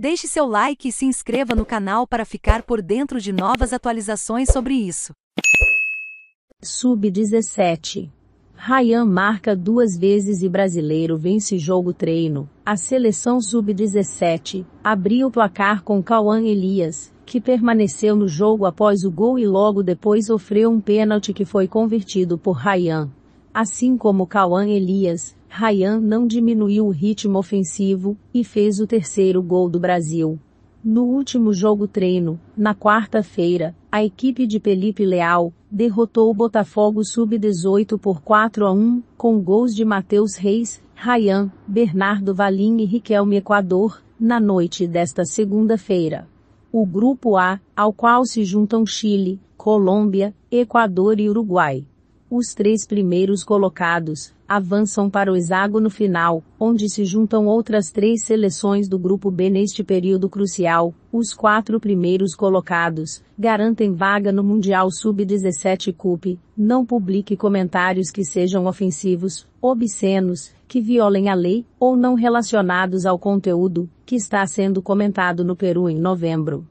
Deixe seu like e se inscreva no canal para ficar por dentro de novas atualizações sobre isso. Sub-17. Rayan marca duas vezes e brasileiro vence jogo treino. A seleção sub-17 abriu o placar com Cauã Elias, que permaneceu no jogo após o gol e logo depois sofreu um pênalti que foi convertido por Rayan. Assim como Cauã Elias, Ryan não diminuiu o ritmo ofensivo e fez o terceiro gol do Brasil. No último jogo treino, na quarta-feira, a equipe de Felipe Leal derrotou o Botafogo Sub-18 por 4 a 1, com gols de Matheus Reis, Ryan, Bernardo Valim e Riquelme Equador, na noite desta segunda-feira. O grupo A, ao qual se juntam Chile, Colômbia, Equador e Uruguai. Os três primeiros colocados avançam para o hexágono final, onde se juntam outras três seleções do grupo B neste período crucial. Os quatro primeiros colocados garantem vaga no Mundial Sub-17 CUP. Não publique comentários que sejam ofensivos, obscenos, que violem a lei ou não relacionados ao conteúdo que está sendo comentado no Peru em novembro.